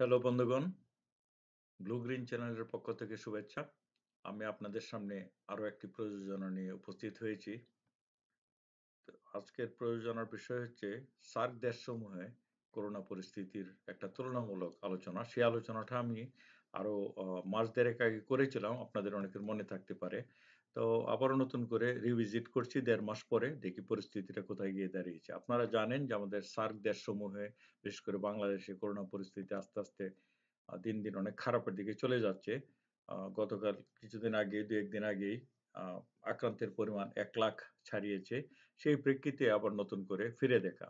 hello বন্ধুগণ blue green চ্যানেলের পক্ষ থেকে শুভেচ্ছা আমি আপনাদের সামনে আরও একটি প্রযোজনা নিয়ে উপস্থিত হয়েছি আজকের প্রয়োজনার বিষয় হচ্ছে সার্ক দেশসমূহে করোনা পরিস্থিতির একটা তুলনামূলক আলোচনা সেই আলোচনাটা আমি আরও মাস দেড়েক আগে করেছিলাম আপনাদের অনেকের মনে থাকতে পারে তো আবার নতুন করে রিভিজিট করছি দেড় মাস পরে দেখি পরিস্থিতিটা কোথায় গিয়ে দাঁড়িয়েছে আপনারা জানেন যে আমাদের সার্ক দেশসমূহে বিশেষ করে বাংলাদেশে করোনা পরিস্থিতি আস্তে আস্তে দিন দিন অনেক খারাপের দিকে চলে যাচ্ছে গতকাল কিছুদিন আগে দু একদিন আগেই আক্রান্তের পরিমাণ এক লাখ ছাড়িয়েছে সেই প্রেক্ষিতে আবার নতুন করে ফিরে দেখা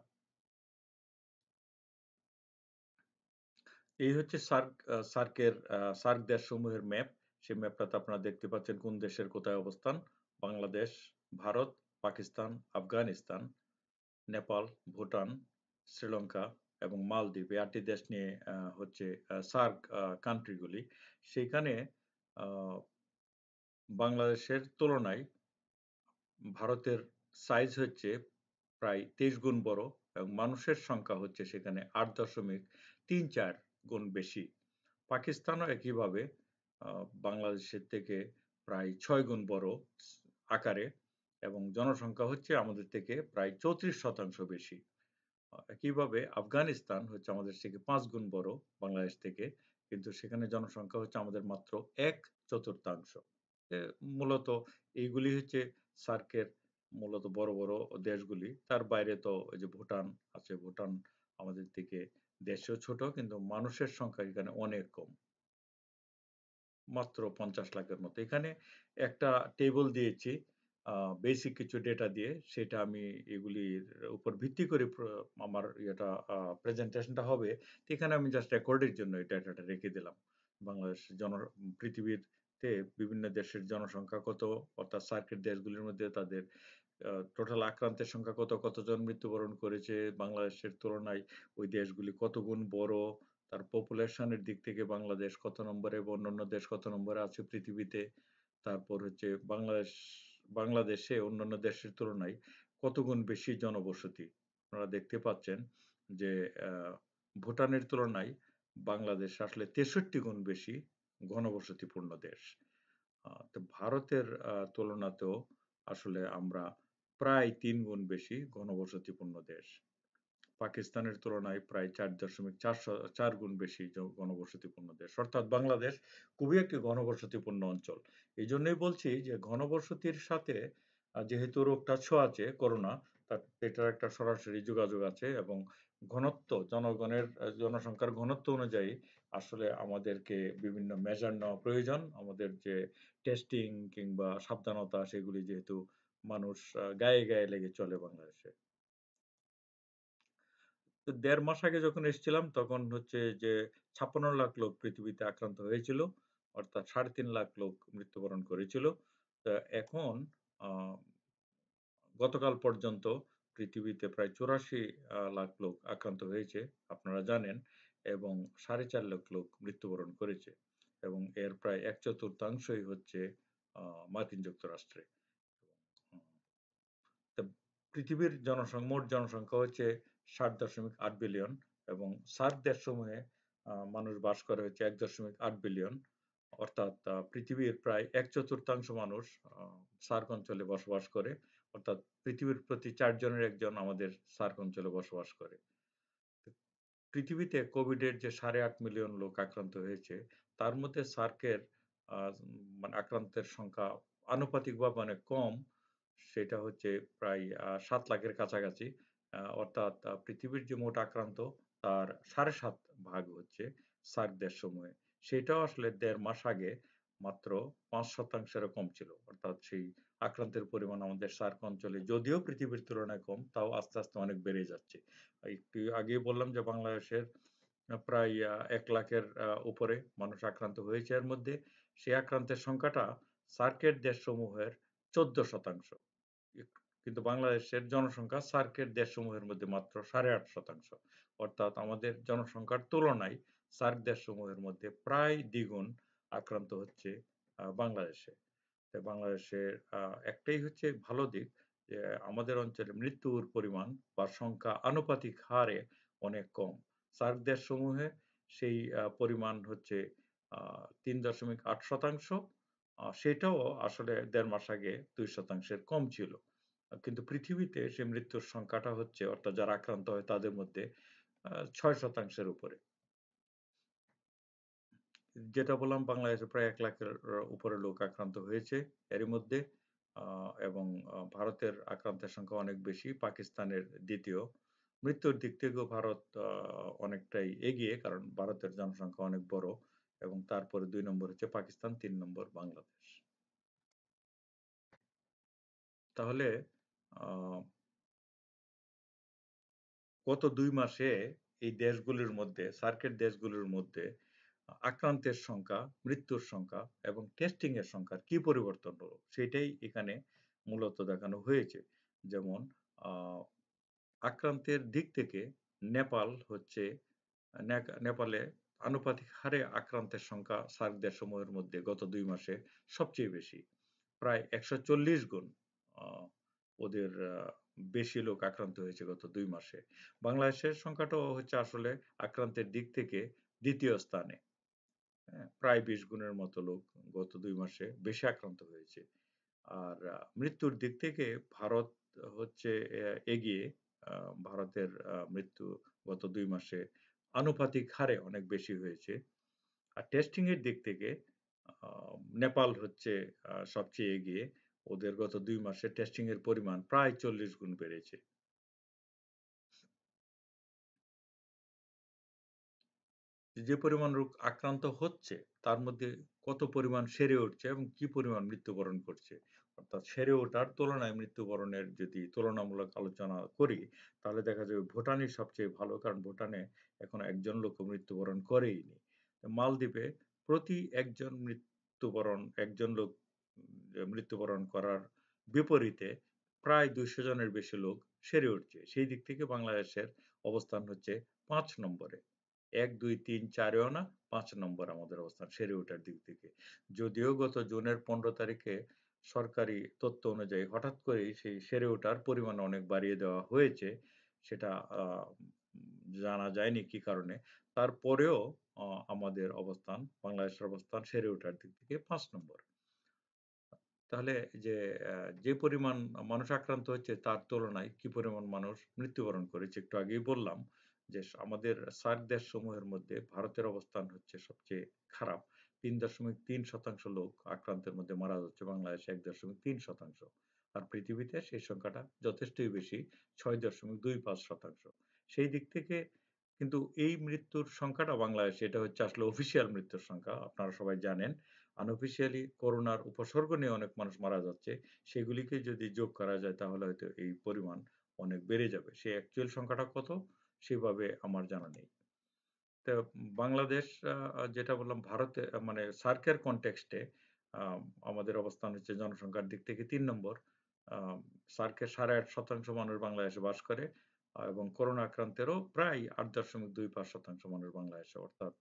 এই হচ্ছে সার্ক সার্কের সার্ক দেশসমূহের ম্যাপ সেই ম্যাপটাতে আপনারা দেখতে পাচ্ছেন কোন দেশের কোথায় অবস্থান বাংলাদেশ ভারত পাকিস্তান আফগানিস্তান নেপাল ভুটান শ্রীলঙ্কা এবং মালদ্বীপ এই আটটি দেশ নিয়ে হচ্ছে সার্ক কান্ট্রিগুলি সেইখানে বাংলাদেশের তুলনায় ভারতের সাইজ হচ্ছে প্রায় তেইশ গুণ বড় এবং মানুষের সংখ্যা হচ্ছে সেখানে আট দশমিক তিন চার গুণ বেশি পাকিস্তানও একইভাবে বাংলাদেশের থেকে প্রায় ছয় গুণ বড় আকারে এবং জনসংখ্যা হচ্ছে আমাদের থেকে প্রায় চৌত্রিশ শতাংশ বেশি একইভাবে আফগানিস্তান হচ্ছে আমাদের থেকে পাঁচ গুণ বড় বাংলাদেশ থেকে কিন্তু সেখানে জনসংখ্যা হচ্ছে আমাদের মাত্র এক চতুর্থাংশ মূলত এইগুলি হচ্ছে সার্কের মূলত বড় বড় দেশগুলি তার বাইরে তো ওই যে ভুটান আছে ভুটান আমাদের থেকে দেশেও ছোট কিন্তু মানুষের সংখ্যা এখানে অনেক কম মাত্র পঞ্চাশ লাখের মতো এখানে একটা টেবল দিয়েছি বেসিক কিছু ডেটা দিয়ে সেটা আমি এগুলির উপর ভিত্তি করে আমার এটা প্রেজেন্টেশনটা হবে এখানে আমি জাস্ট রেকর্ডের জন্য এই ডেটাটা রেখে দিলাম বাংলাদেশ জন পৃথিবীর তে বিভিন্ন দেশের জনসংখ্যা কত অর্থাৎ সার্কিট দেশগুলির মধ্যে তাদের টোটাল আক্রান্তের সংখ্যা কত কতজন মৃত্যুবরণ করেছে বাংলাদেশের তুলনায় ওই দেশগুলি কত গুণ বড় তার পপুলেশনের দিক থেকে বাংলাদেশ কত নম্বরে এবং অন্যান্য দেশ কত নম্বরে আছে পৃথিবীতে তারপর হচ্ছে বাংলাদেশ বাংলাদেশে অন্যান্য দেশের তুলনায় কতগুণ বেশি জনবসতি আপনারা দেখতে পাচ্ছেন যে ভুটানের তুলনায় বাংলাদেশ আসলে তেষট্টি গুণ বেশি ঘনবসতিপূর্ণ দেশ তো ভারতের তুলনাতেও আসলে আমরা প্রায় তিন গুণ বেশি ঘনবসতিপূর্ণ দেশ পাকিস্তানের তুলনায় প্রায় চার দশমিক চারশো চার গুণ বেশি ঘনবসতিপূর্ণ দেশ অর্থাৎ বাংলাদেশ খুবই একটি ঘনবসতিপূর্ণ অঞ্চল এই জন্যই বলছি যে ঘনবসতির সাথে যেহেতু রোগটা ছোঁয়াচে করোনা তার এটার একটা সরাসরি যোগাযোগ আছে এবং ঘনত্ব জনগণের জনসংখ্যার ঘনত্ব অনুযায়ী আসলে আমাদেরকে বিভিন্ন মেজার নেওয়া প্রয়োজন আমাদের যে টেস্টিং কিংবা সাবধানতা সেগুলি যেহেতু মানুষ গায়ে গায়ে লেগে চলে বাংলাদেশে তো দেড় মাস আগে যখন এসেছিলাম তখন হচ্ছে যে ছাপ্পান্ন লাখ লোক পৃথিবীতে আক্রান্ত হয়েছিল অর্থাৎ সাড়ে তিন লাখ লোক মৃত্যুবরণ করেছিল তো এখন গতকাল পর্যন্ত পৃথিবীতে প্রায় চৌরাশি লাখ লোক আক্রান্ত হয়েছে আপনারা জানেন এবং সাড়ে চার লাখ লোক মৃত্যুবরণ করেছে এবং এর প্রায় এক চতুর্থাংশই হচ্ছে মার্কিন যুক্তরাষ্ট্রে পৃথিবীর জনসংখ্যা মোট জনসংখ্যা হচ্ছে সাত দশমিক আট বিলিয়ন এবং সার্ক দেশ সমূহে মানুষ বাস করে হচ্ছে এক দশমিক আট বিলিয়ন অর্থাৎ পৃথিবীর প্রায় এক চতুর্থাংশ মানুষ সার্ক অঞ্চলে বসবাস করে অর্থাৎ পৃথিবীর প্রতি চারজনের একজন আমাদের সার্ক অঞ্চলে বসবাস করে পৃথিবীতে কোভিডের যে সাড়ে আট মিলিয়ন লোক আক্রান্ত হয়েছে তার মধ্যে সার্কের মানে আক্রান্তের সংখ্যা আনুপাতিকভাবে অনেক কম সেটা হচ্ছে প্রায় সাত লাখের কাছাকাছি অর্থাৎ পৃথিবীর যে মোট আক্রান্ত তার সাড়ে সাত ভাগ হচ্ছে সার্ক দেশ সময়ে সেটাও আসলে দেড় মাস আগে মাত্র পাঁচ শতাংশের কম ছিল অর্থাৎ সেই আক্রান্তের পরিমাণ আমাদের সার্ক অঞ্চলে যদিও পৃথিবীর তুলনায় কম তাও আস্তে আস্তে অনেক বেড়ে যাচ্ছে একটু আগে বললাম যে বাংলাদেশের প্রায় এক লাখের উপরে মানুষ আক্রান্ত হয়েছে এর মধ্যে সেই আক্রান্তের সংখ্যাটা সার্কের দেশসমূহের চোদ্দ শতাংশ কিন্তু বাংলাদেশের জনসংখ্যা সার্কের দেশসমূহের মধ্যে মাত্র সাড়ে আট শতাংশ অর্থাৎ আমাদের জনসংখ্যার তুলনায় সার্ক দেশসমূহের মধ্যে প্রায় দ্বিগুণ আক্রান্ত হচ্ছে বাংলাদেশে বাংলাদেশের একটাই হচ্ছে ভালো দিক যে আমাদের অঞ্চলে মৃত্যুর পরিমাণ বা সংখ্যা আনুপাতিক হারে অনেক কম সার্ক দেশসমূহে সেই পরিমাণ হচ্ছে তিন দশমিক আট শতাংশ সেটাও আসলে দেড় মাস আগে দুই শতাংশের কম ছিল কিন্তু পৃথিবীতে সে মৃত্যুর সংখ্যাটা হচ্ছে অর্থাৎ যারা আক্রান্ত হয় তাদের মধ্যে ছয় শতাংশের উপরে যেটা বললাম বাংলাদেশে প্রায় এক লাখের উপরে লোক আক্রান্ত হয়েছে এর মধ্যে এবং ভারতের আক্রান্তের সংখ্যা অনেক বেশি পাকিস্তানের দ্বিতীয় মৃত্যুর দিক থেকেও ভারত অনেকটাই এগিয়ে কারণ ভারতের জনসংখ্যা অনেক বড় এবং তারপরে দুই নম্বর হচ্ছে পাকিস্তান তিন নম্বর বাংলাদেশ তাহলে গত দুই মাসে এই দেশগুলির মধ্যে সার্কেট দেশগুলির মধ্যে আক্রান্তের সংখ্যা মৃত্যুর সংখ্যা এবং টেস্টিং এর সংখ্যার কি পরিবর্তন হলো সেটাই এখানে মূলত দেখানো হয়েছে যেমন আক্রান্তের দিক থেকে নেপাল হচ্ছে নেপালে আনুপাতিক হারে আক্রান্তের সংখ্যা সার্ক দেশসমূহের মধ্যে গত দুই মাসে সবচেয়ে বেশি প্রায় একশো চল্লিশ গুণ ওদের বেশি লোক আক্রান্ত হয়েছে গত দুই মাসে বাংলাদেশের সংখ্যাটাও হচ্ছে আসলে আক্রান্তের দিক থেকে দ্বিতীয় স্থানে হ্যাঁ, প্রায় বিশ গুণের মতো লোক গত দুই মাসে বেশি আক্রান্ত হয়েছে আর মৃত্যুর দিক থেকে ভারত হচ্ছে এগিয়ে ভারতের মৃত্যু গত দুই মাসে আনুপাতিক হারে অনেক বেশি হয়েছে আর টেস্টিং এর দিক থেকে নেপাল হচ্ছে সবচেয়ে এগিয়ে ওদের গত দুই মাসে টেস্টিং এর পরিমাণ প্রায় চল্লিশ গুণ বেড়েছে যে পরিমাণ রোগ আক্রান্ত হচ্ছে তার মধ্যে কত পরিমাণ সেরে উঠছে এবং কি পরিমাণ মৃত্যুবরণ করছে অর্থাৎ সেরে ওঠার তুলনায় মৃত্যুবরণের যদি তুলনামূলক আলোচনা করি তাহলে দেখা যাবে ভুটানই সবচেয়ে ভালো কারণ ভুটানে এখন একজন লোক মৃত্যুবরণ করেইনি মালদ্বীপে প্রতি একজন মৃত্যুবরণ একজন লোক মৃত্যুবরণ করার বিপরীতে প্রায় দুইশো জনের বেশি লোক সেরে উঠছে সেই দিক থেকে বাংলাদেশের অবস্থান হচ্ছে পাঁচ নম্বরে এক দুই তিন চারেও না পাঁচ নম্বর আমাদের অবস্থান সেরে ওঠার দিক থেকে যদিও গত জুনের পনেরো তারিখে সরকারি তথ্য অনুযায়ী হঠাৎ করেই সেই সেরে ওঠার পরিমাণ অনেক বাড়িয়ে দেওয়া হয়েছে সেটা জানা যায়নি কি কারণে তারপরেও আমাদের অবস্থান বাংলাদেশের অবস্থান সেরে ওঠার দিক থেকে পাঁচ নম্বর তাহলে যে যে পরিমাণ মানুষ আক্রান্ত হচ্ছে তার তুলনায় কি পরিমাণ মানুষ মৃত্যুবরণ করেছে একটু আগেই বললাম যে আমাদের সার্ক দেশ সমূহের মধ্যে ভারতের অবস্থান হচ্ছে সবচেয়ে খারাপ তিন দশমিক তিন শতাংশ লোক আক্রান্তের মধ্যে মারা যাচ্ছে বাংলাদেশে এক দশমিক তিন শতাংশ আর পৃথিবীতে সেই সংখ্যাটা যথেষ্টই বেশি ছয় দশমিক দুই পাঁচ শতাংশ সেই দিক থেকে কিন্তু এই মৃত্যুর সংখ্যাটা বাংলাদেশে এটা হচ্ছে আসলে অফিসিয়াল মৃত্যুর সংখ্যা আপনারা সবাই জানেন আনঅফিসিয়ালি করোনার উপসর্গ নিয়ে অনেক মানুষ মারা যাচ্ছে সেগুলিকে যদি যোগ করা যায় তাহলে হয়তো এই পরিমাণ অনেক বেড়ে যাবে সেই অ্যাকচুয়াল সংখ্যাটা কত সেভাবে আমার জানা নেই তো বাংলাদেশ যেটা বললাম ভারতে মানে সার্কের কনটেক্সটে আমাদের অবস্থান হচ্ছে জনসংখ্যার দিক থেকে তিন নম্বর সার্কের সাড়ে আট শতাংশ মানুষ বাংলাদেশে বাস করে এবং করোনা আক্রান্তেরও প্রায় আট দশমিক দুই পাঁচ শতাংশ মানুষ বাংলাদেশে অর্থাৎ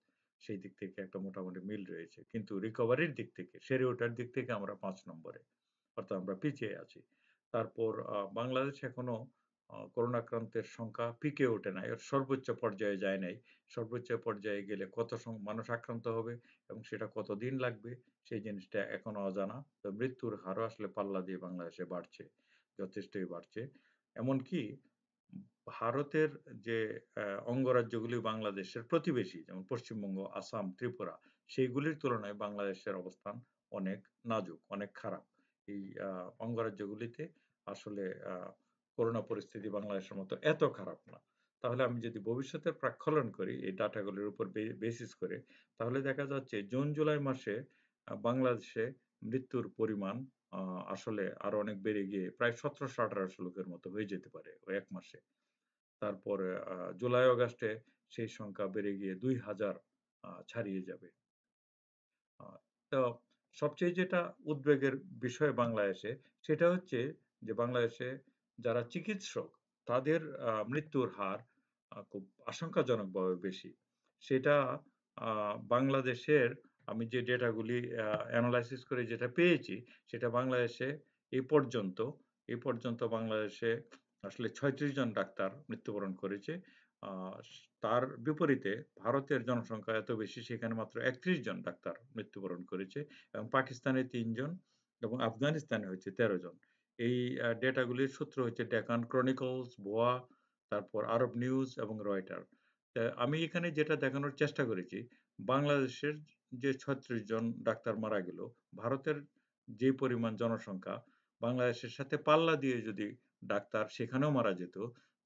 সেই দিক থেকে একটা মোটামুটি মিল রয়েছে কিন্তু রিকভারির দিক থেকে সেরে ওঠার দিক থেকে আমরা পাঁচ নম্বরে অর্থাৎ আমরা পিছিয়ে আছি তারপর বাংলাদেশ এখনো করোনা আক্রান্তের সংখ্যা পিকে ওঠে নাই এর সর্বোচ্চ পর্যায়ে যায় নাই সর্বোচ্চ পর্যায়ে গেলে কত মানুষ আক্রান্ত হবে এবং সেটা কতদিন লাগবে সেই জিনিসটা এখনো অজানা তো মৃত্যুর হারও আসলে পাল্লা দিয়ে বাংলাদেশে বাড়ছে যথেষ্টই বাড়ছে এমনকি ভারতের যে অঙ্গরাজ্যগুলি বাংলাদেশের প্রতিবেশী যেমন পশ্চিমবঙ্গ আসাম ত্রিপুরা সেইগুলির তুলনায় বাংলাদেশের অবস্থান অনেক নাজুক অনেক খারাপ এই অঙ্গরাজ্যগুলিতে আসলে করোনা পরিস্থিতি বাংলাদেশের মতো এত খারাপ না তাহলে আমি যদি ভবিষ্যতের প্রাক্ষলন করি এই ডাটাগুলির উপর বেসিস করে তাহলে দেখা যাচ্ছে জুন জুলাই মাসে বাংলাদেশে মৃত্যুর পরিমাণ আসলে আরো অনেক বেড়ে গিয়ে প্রায় সতেরোশো আঠারোশো লোকের মতো হয়ে যেতে পারে ওই এক মাসে তারপর জুলাই অগাস্টে সেই সংখ্যা বেড়ে গিয়ে দুই হাজার ছাড়িয়ে যাবে তো সবচেয়ে যেটা উদ্বেগের বিষয় বাংলাদেশে সেটা হচ্ছে যে বাংলাদেশে যারা চিকিৎসক তাদের মৃত্যুর হার খুব আশঙ্কাজনকভাবে বেশি সেটা বাংলাদেশের আমি যে ডেটাগুলি অ্যানালাইসিস করে যেটা পেয়েছি সেটা বাংলাদেশে এই পর্যন্ত এই পর্যন্ত বাংলাদেশে আসলে ছয়ত্রিশ জন ডাক্তার মৃত্যুবরণ করেছে তার বিপরীতে ভারতের জনসংখ্যা এত বেশি সেখানে মাত্র একত্রিশ জন ডাক্তার মৃত্যুবরণ করেছে এবং পাকিস্তানে তিনজন এবং আফগানিস্তানে হচ্ছে তেরো জন এই ডেটাগুলির সূত্র হচ্ছে ডেকান ক্রনিকলস ভোয়া তারপর আরব নিউজ এবং রয়টার আমি এখানে যেটা দেখানোর চেষ্টা করেছি বাংলাদেশের যে ছত্রিশ জন ডাক্তার মারা গেল ভারতের যে পরিমাণ জনসংখ্যা বাংলাদেশের সাথে পাল্লা দিয়ে যদি ডাক্তার সেখানেও মারা যেত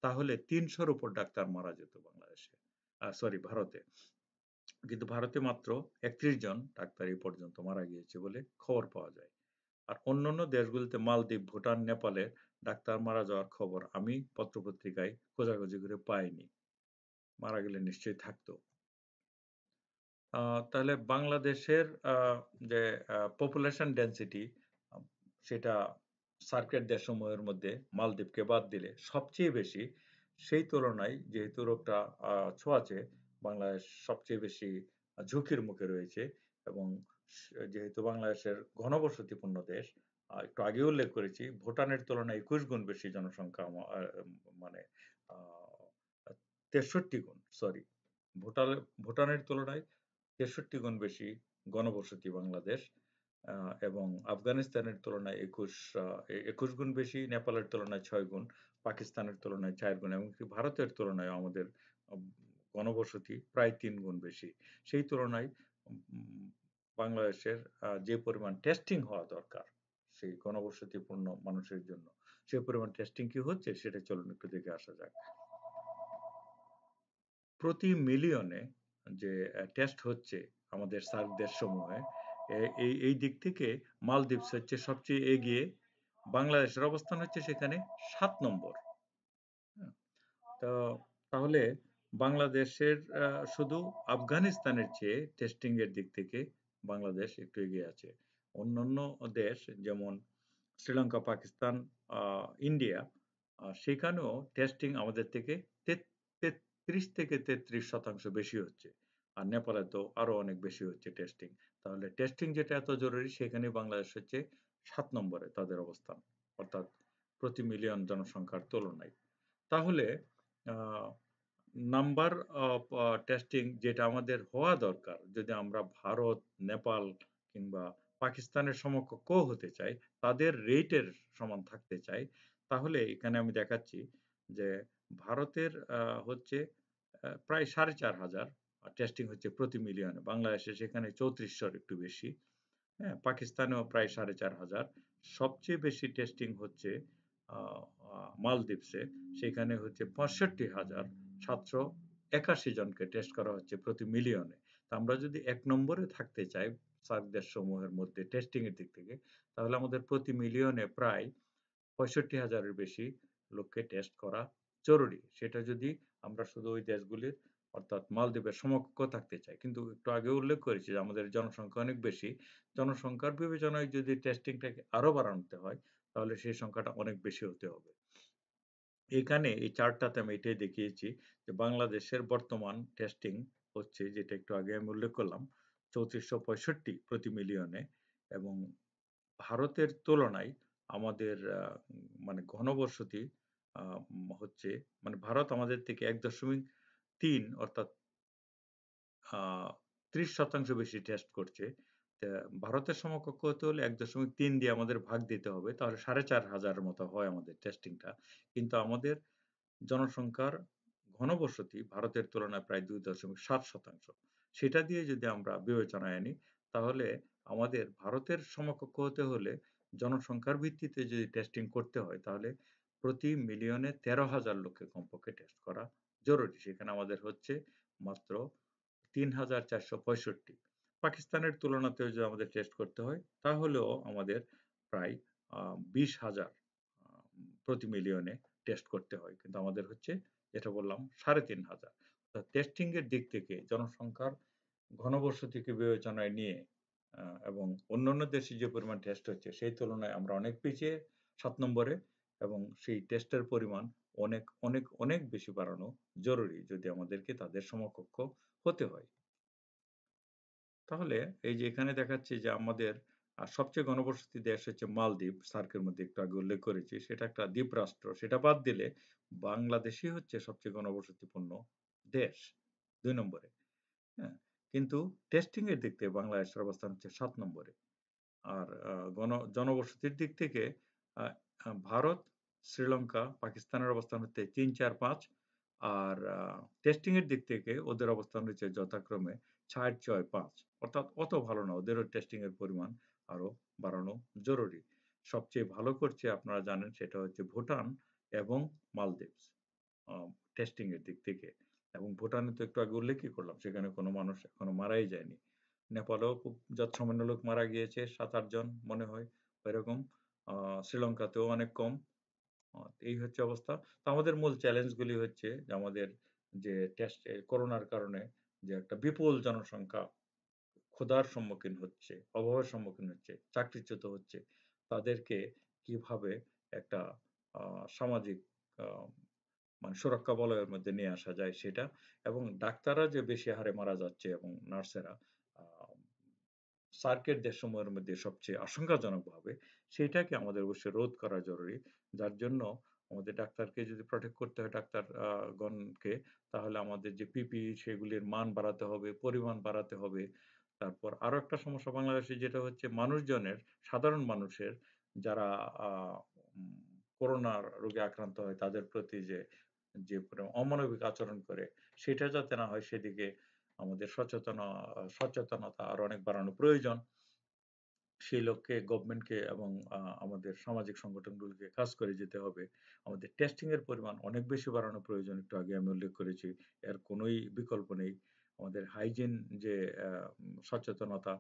তাহলে তিনশোর উপর ডাক্তার মারা যেত বাংলাদেশে সরি ভারতে কিন্তু ভারতে মাত্র একত্রিশ জন ডাক্তার এই পর্যন্ত মারা গিয়েছে বলে খবর পাওয়া যায় আর অন্যান্য দেশগুলিতে মালদ্বীপ ভুটান নেপালে ডাক্তার মারা যাওয়ার খবর আমি পত্রপত্রিকায় খোঁজাখুঁজি করে পাইনি মারা গেলে নিশ্চয়ই থাকতো তাহলে বাংলাদেশের যে পপুলেশন ডেন্সিটি সেটা সার্কেট দেশসমূহের মধ্যে মালদ্বীপকে বাদ দিলে সবচেয়ে বেশি সেই তুলনায় যেহেতু রোগটা ছোঁয়াচে বাংলাদেশ সবচেয়ে বেশি ঝুঁকির মুখে রয়েছে এবং যেহেতু বাংলাদেশের ঘনবসতিপূর্ণ দেশ একটু আগে উল্লেখ করেছি ভুটানের তুলনায় একুশ গুণ বেশি জনসংখ্যা মানে তেষট্টি গুণ সরি ভুটানের তুলনায় তেষট্টি গুণ বেশি গণবসতি বাংলাদেশ এবং আফগানিস্তানের তুলনায় একুশ একুশ গুণ বেশি নেপালের তুলনায় ছয় গুণ পাকিস্তানের তুলনায় চার গুণ এমনকি ভারতের তুলনায় আমাদের গণবসতি প্রায় তিন গুণ বেশি সেই তুলনায় বাংলাদেশের যে পরিমাণ টেস্টিং হওয়া দরকার সেই গণবসতিপূর্ণ মানুষের জন্য সে পরিমাণ টেস্টিং কি হচ্ছে সেটা চলুন একটু দেখে আসা যাক প্রতি মিলিয়নে যে টেস্ট হচ্ছে আমাদের সার্ক দেশ সমূহে এই এই দিক থেকে মালদ্বীপস হচ্ছে সবচেয়ে এগিয়ে বাংলাদেশের অবস্থান হচ্ছে সেখানে সাত নম্বর হ্যাঁ, তো তাহলে বাংলাদেশের শুধু আফগানিস্তানের চেয়ে টেস্টিং এর দিক থেকে বাংলাদেশ একটু এগিয়ে আছে অন্যান্য দেশ যেমন শ্রীলঙ্কা পাকিস্তান ইন্ডিয়া সেখানেও টেস্টিং আমাদের থেকে তেত্রিশ থেকে তেত্রিশ শতাংশ বেশি হচ্ছে আর নেপালে তো আরো অনেক বেশি হচ্ছে টেস্টিং তাহলে টেস্টিং যেটা এত জরুরি সেখানে বাংলাদেশ হচ্ছে সাত নম্বরে তাদের অবস্থান অর্থাৎ প্রতি মিলিয়ন জনসংখ্যার তুলনায় তাহলে নাম্বার টেস্টিং যেটা আমাদের হওয়া দরকার যদি আমরা ভারত নেপাল কিংবা পাকিস্তানের সমকক্ষ হতে চাই তাদের রেটের সমান থাকতে চাই তাহলে এখানে আমি দেখাচ্ছি যে ভারতের হচ্ছে প্রায় সাড়ে চার হাজার টেস্টিং হচ্ছে প্রতি মিলিয়নে বাংলাদেশে সেখানে চৌত্রিশশোর একটু বেশি হ্যাঁ পাকিস্তানেও প্রায় সাড়ে চার হাজার সবচেয়ে বেশি টেস্টিং হচ্ছে মালদ্বীপসে সেখানে হচ্ছে পঁয়ষট্টি হাজার সাতশো একাশি জনকে টেস্ট করা হচ্ছে প্রতি মিলিয়নে তা আমরা যদি এক নম্বরে থাকতে চাই সার্ক দেশসমূহের মধ্যে টেস্টিং এর দিক থেকে তাহলে আমাদের প্রতি মিলিয়নে প্রায় পঁয়ষট্টি হাজারের বেশি লোককে টেস্ট করা জরুরি সেটা যদি আমরা শুধু ওই দেশগুলির অর্থাৎ মালদ্বীপের সমকক্ষ থাকতে চায় কিন্তু একটু আগে উল্লেখ করেছি যে আমাদের জনসংখ্যা অনেক বেশি জনসংখ্যার বিবেচনায় যদি টেস্টিংটাকে আরও বাড়ানোতে হয় তাহলে সেই সংখ্যাটা অনেক বেশি হতে হবে এখানে এই চার্টটাতে আমি এটাই দেখিয়েছি যে বাংলাদেশের বর্তমান টেস্টিং হচ্ছে যেটা একটু আগে আমি উল্লেখ করলাম চৌত্রিশশো পঁয়ষট্টি প্রতি মিলিয়নে এবং ভারতের তুলনায় আমাদের মানে ঘনবসতি হচ্ছে মানে ভারত আমাদের থেকে এক দশমিক তিন অর্থাৎ ত্রিশ শতাংশ বেশি টেস্ট করছে ভারতের সমকক্ষ হতে হলে এক দশমিক তিন দিয়ে আমাদের ভাগ দিতে হবে তাহলে সাড়ে চার হাজারের মতো হয় আমাদের টেস্টিংটা কিন্তু আমাদের জনসংখ্যার ঘনবসতি ভারতের তুলনায় প্রায় দুই দশমিক সাত শতাংশ সেটা দিয়ে যদি আমরা বিবেচনায় আনি তাহলে আমাদের ভারতের সমকক্ষ হতে হলে জনসংখ্যার ভিত্তিতে যদি টেস্টিং করতে হয় তাহলে প্রতি মিলিয়নে তেরো হাজার লোককে কমপক্ষে টেস্ট করা জরুরি সেখানে আমাদের হচ্ছে মাত্র তিন হাজার চারশো পঁয়ষট্টি পাকিস্তানের তুলনাতে যদি আমাদের টেস্ট করতে হয় তাহলেও আমাদের প্রায় বিশ হাজার প্রতি মিলিয়নে টেস্ট করতে হয় কিন্তু আমাদের হচ্ছে যেটা বললাম সাড়ে তিন হাজার টেস্টিং এর দিক থেকে জনসংখ্যার ঘনবসতিকে বিবেচনায় নিয়ে এবং অন্যান্য দেশে যে পরিমাণ টেস্ট হচ্ছে সেই তুলনায় আমরা অনেক পিছিয়ে সাত নম্বরে এবং সেই টেস্টের পরিমাণ অনেক অনেক অনেক বেশি বাড়ানো জরুরি যদি আমাদেরকে তাদের সমকক্ষ হতে হয় তাহলে এই যে এখানে দেখাচ্ছে যে আমাদের সবচেয়ে ঘনবসতি দেশ হচ্ছে মালদ্বীপ সার্কের মধ্যে একটু আগে উল্লেখ করেছি সেটা একটা দ্বীপ রাষ্ট্র সেটা বাদ দিলে বাংলাদেশই হচ্ছে সবচেয়ে ঘনবসতিপূর্ণ দেশ দুই নম্বরে হ্যাঁ কিন্তু টেস্টিং এর দিক থেকে বাংলাদেশের অবস্থান হচ্ছে সাত নম্বরে আর গণ জনবসতির দিক থেকে ভারত শ্রীলঙ্কা পাকিস্তানের অবস্থান হচ্ছে তিন চার পাঁচ আর টেস্টিং এর দিক থেকে ওদের অবস্থান হচ্ছে যথাক্রমে ছয় ছয় পাঁচ অর্থাৎ অত ভালো না ওদেরও টেস্টিং এর পরিমাণ আরো বাড়ানো জরুরি সবচেয়ে ভালো করছে আপনারা জানেন সেটা হচ্ছে ভুটান এবং মালদ্বীপ টেস্টিং এর দিক থেকে এবং ভুটানে তো একটু আগে উল্লেখই করলাম সেখানে কোনো মানুষ এখনো মারাই যায়নি নেপালেও খুব যৎসামান্য লোক মারা গিয়েছে সাত আট জন মনে হয় রকম শ্রীলঙ্কাতেও অনেক কম এই হচ্ছে অবস্থা তো আমাদের মূল চ্যালেঞ্জগুলি হচ্ছে যে আমাদের যে টেস্ট করোনার কারণে যে একটা বিপুল জনসংখ্যা ক্ষুধার সম্মুখীন হচ্ছে অভাবের সম্মুখীন হচ্ছে চাকরিচ্যুত হচ্ছে তাদেরকে কিভাবে একটা সামাজিক মানে সুরক্ষা বলয়ের মধ্যে নিয়ে আসা যায় সেটা এবং ডাক্তাররা যে বেশি হারে মারা যাচ্ছে এবং নার্সেরা সার্কেট দেশসমূহের মধ্যে সবচেয়ে আশঙ্কাজনকভাবে সেটাকে আমাদের অবশ্যই রোধ করা জরুরি যার জন্য আমাদের ডাক্তারকে যদি প্রটেক্ট করতে হয় ডাক্তার গণকে তাহলে আমাদের যে পিপি e সেগুলির মান বাড়াতে হবে পরিমাণ বাড়াতে হবে তারপর আরো একটা সমস্যা বাংলাদেশে যেটা হচ্ছে মানুষজনের সাধারণ মানুষের যারা করোনার রোগে আক্রান্ত হয় তাদের প্রতি যে যে অমানবিক আচরণ করে সেটা যাতে না হয় সেদিকে আমাদের সচেতন সচেতনতা আর অনেক বাড়ানো প্রয়োজন সেই লক্ষ্যে গভর্নমেন্টকে এবং আমাদের সামাজিক সংগঠনগুলোকে কাজ করে যেতে হবে আমাদের টেস্টিং এর পরিমাণ অনেক বেশি বাড়ানো প্রয়োজন একটু আগে আমি উল্লেখ করেছি এর কোনোই বিকল্প নেই আমাদের হাইজিন যে সচেতনতা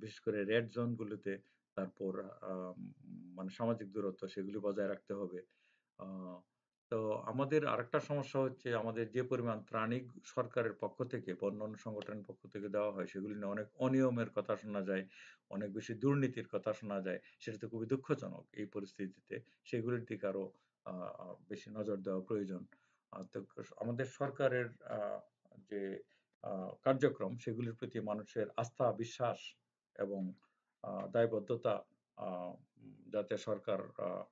বিশেষ করে রেড গুলোতে তারপর মানে সামাজিক দূরত্ব সেগুলি বজায় রাখতে হবে তো আমাদের আরেকটা সমস্যা হচ্ছে আমাদের যে পরিমাণ ত্রাণিক সরকারের পক্ষ থেকে বন্য সংগঠনের পক্ষ থেকে দেওয়া হয় সেগুলি নিয়ে অনেক অনিয়মের কথা শোনা যায় অনেক বেশি দুর্নীতির কথা শোনা যায় সেটা তো খুবই দুঃখজনক এই পরিস্থিতিতে সেগুলির দিকে আরো বেশি নজর দেওয়া প্রয়োজন তো আমাদের সরকারের যে কার্যক্রম সেগুলির প্রতি মানুষের আস্থা বিশ্বাস এবং দায়বদ্ধতা যাতে সরকার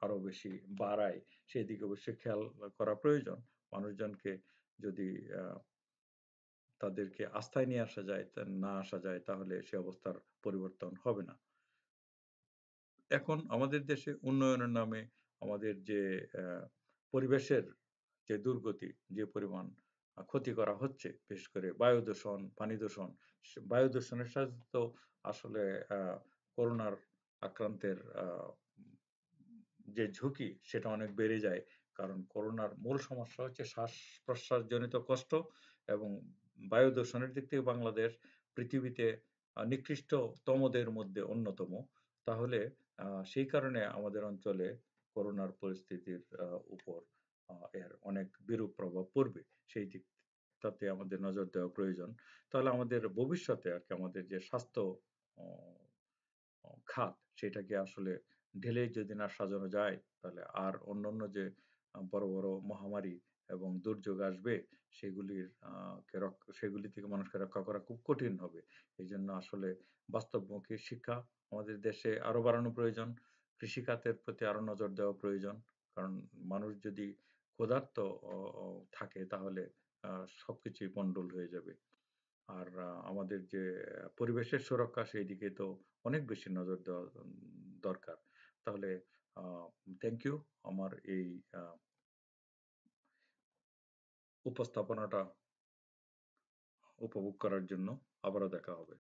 আরো বেশি বাড়ায় সেই দিকে অবশ্যই খেয়াল করা প্রয়োজন মানুষজনকে যদি তাদেরকে আস্থায় নিয়ে আসা যায় না আসা যায় তাহলে সে অবস্থার পরিবর্তন হবে না এখন আমাদের দেশে উন্নয়নের নামে আমাদের যে পরিবেশের যে দুর্গতি যে পরিমাণ ক্ষতি করা হচ্ছে বিশেষ করে বায়ু দূষণ পানি দূষণ বায়ু দূষণের সাথে তো আসলে করোনার আক্রান্তের যে ঝুঁকি সেটা অনেক বেড়ে যায় কারণ করোনার মূল সমস্যা হচ্ছে শ্বাস প্রশ্বাসজনিত কষ্ট এবং বায়ু দূষণের দিক থেকে বাংলাদেশ পৃথিবীতে নিকৃষ্টতমদের মধ্যে অন্যতম তাহলে সেই কারণে আমাদের অঞ্চলে করোনার পরিস্থিতির উপর এর অনেক বিরূপ প্রভাব পড়বে সেই দিক আমাদের নজর দেওয়া প্রয়োজন তাহলে আমাদের ভবিষ্যতে আর কি আমাদের যে স্বাস্থ্য খাত সেটাকে আসলে ঢেলে যদি না সাজানো যায় তাহলে আর অন্যান্য যে বড় বড় মহামারী এবং দুর্যোগ আসবে সেগুলির সেগুলি থেকে মানুষকে রক্ষা করা খুব কঠিন হবে এই জন্য আসলে বাস্তবমুখী শিক্ষা আমাদের দেশে আরো বাড়ানো প্রয়োজন কৃষিকাজের প্রতি আরো নজর দেওয়া প্রয়োজন কারণ মানুষ যদি ক্ষুধার্ত থাকে তাহলে সবকিছুই পন্ডুল হয়ে যাবে আর আমাদের যে পরিবেশের সুরক্ষা সেই দিকে তো অনেক বেশি নজর দেওয়া দরকার তাহলে থ্যাংক ইউ আমার এই উপস্থাপনাটা উপভোগ করার জন্য আবারও দেখা হবে